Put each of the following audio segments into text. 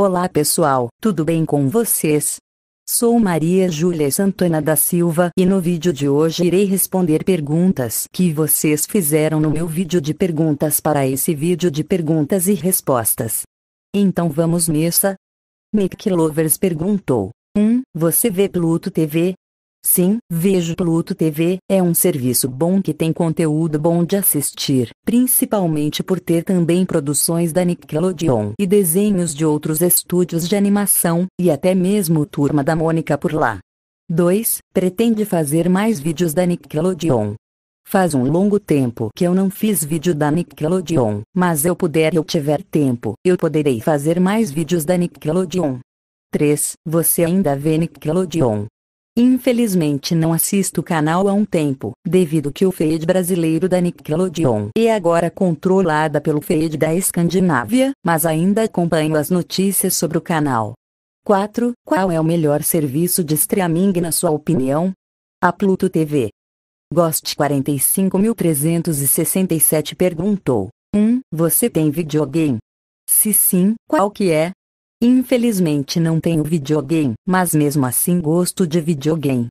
Olá pessoal, tudo bem com vocês? Sou Maria Júlia Santana da Silva e no vídeo de hoje irei responder perguntas que vocês fizeram no meu vídeo de perguntas para esse vídeo de perguntas e respostas. Então vamos nessa? Mick Lovers perguntou. 1. Um, você vê Pluto TV? Sim, vejo Pluto TV, é um serviço bom que tem conteúdo bom de assistir, principalmente por ter também produções da Nickelodeon e desenhos de outros estúdios de animação, e até mesmo Turma da Mônica por lá. 2. Pretende fazer mais vídeos da Nickelodeon. Faz um longo tempo que eu não fiz vídeo da Nickelodeon, mas eu puder e eu tiver tempo, eu poderei fazer mais vídeos da Nickelodeon. 3. Você ainda vê Nickelodeon? Infelizmente não assisto o canal há um tempo, devido que o feed brasileiro da Nickelodeon é agora controlada pelo feed da Escandinávia, mas ainda acompanho as notícias sobre o canal. 4. Qual é o melhor serviço de streaming na sua opinião? A Pluto TV. Gost 45367 perguntou: 1. Um, você tem videogame? Se sim, qual que é? Infelizmente não tenho videogame, mas mesmo assim gosto de videogame.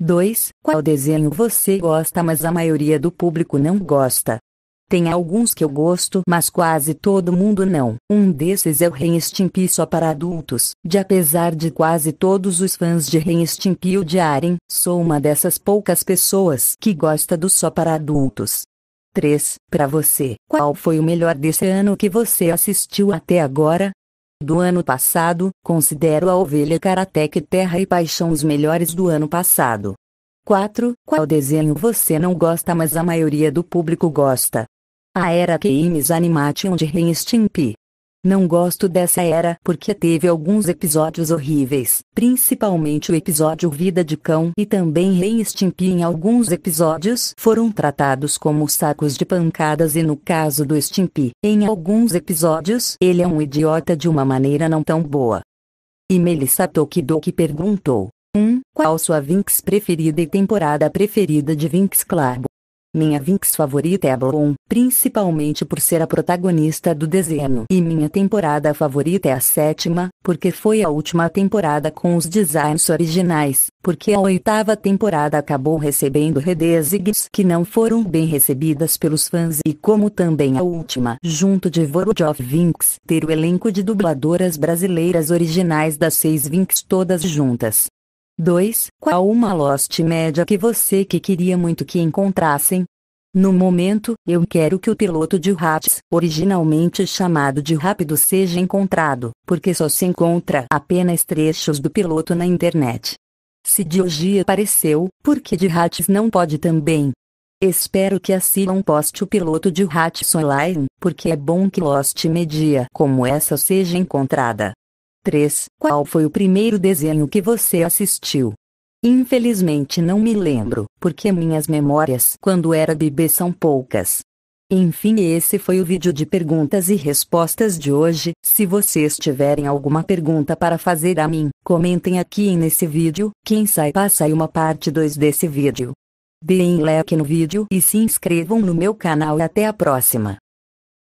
2. Qual desenho você gosta mas a maioria do público não gosta? Tem alguns que eu gosto, mas quase todo mundo não. Um desses é o Ren Stimpy só para adultos, de apesar de quase todos os fãs de Ren Stimpy odiarem, sou uma dessas poucas pessoas que gosta do só para adultos. 3. Para você, qual foi o melhor desse ano que você assistiu até agora? do ano passado, considero a ovelha Karatek Terra e Paixão os melhores do ano passado. 4. Qual desenho você não gosta mas a maioria do público gosta? A Era Queimes Animation de Ren não gosto dessa era porque teve alguns episódios horríveis, principalmente o episódio Vida de Cão e também Rei Stimpy em alguns episódios foram tratados como sacos de pancadas e no caso do Stimpy, em alguns episódios ele é um idiota de uma maneira não tão boa. E Melissa Tokidoki perguntou, 1. Um, qual sua Vinx preferida e temporada preferida de Vinx Club? Minha Vinx favorita é a Bloom, principalmente por ser a protagonista do desenho. E minha temporada favorita é a sétima, porque foi a última temporada com os designs originais, porque a oitava temporada acabou recebendo redesigns que não foram bem recebidas pelos fãs e como também a última, junto de Vorodjov Vinx, ter o elenco de dubladoras brasileiras originais das seis Vinx todas juntas. 2. Qual uma Lost média que você que queria muito que encontrassem? No momento, eu quero que o piloto de Rats, originalmente chamado de Rápido, seja encontrado, porque só se encontra apenas trechos do piloto na internet. Se Diogi apareceu, por que de Rats não pode também? Espero que assinam poste o piloto de Rats online, porque é bom que Lost Media como essa seja encontrada. 3. Qual foi o primeiro desenho que você assistiu? Infelizmente não me lembro, porque minhas memórias quando era bebê são poucas. Enfim, esse foi o vídeo de perguntas e respostas de hoje. Se vocês tiverem alguma pergunta para fazer a mim, comentem aqui nesse vídeo. Quem sai passa uma parte 2 desse vídeo. Deem like no vídeo e se inscrevam no meu canal. Até a próxima!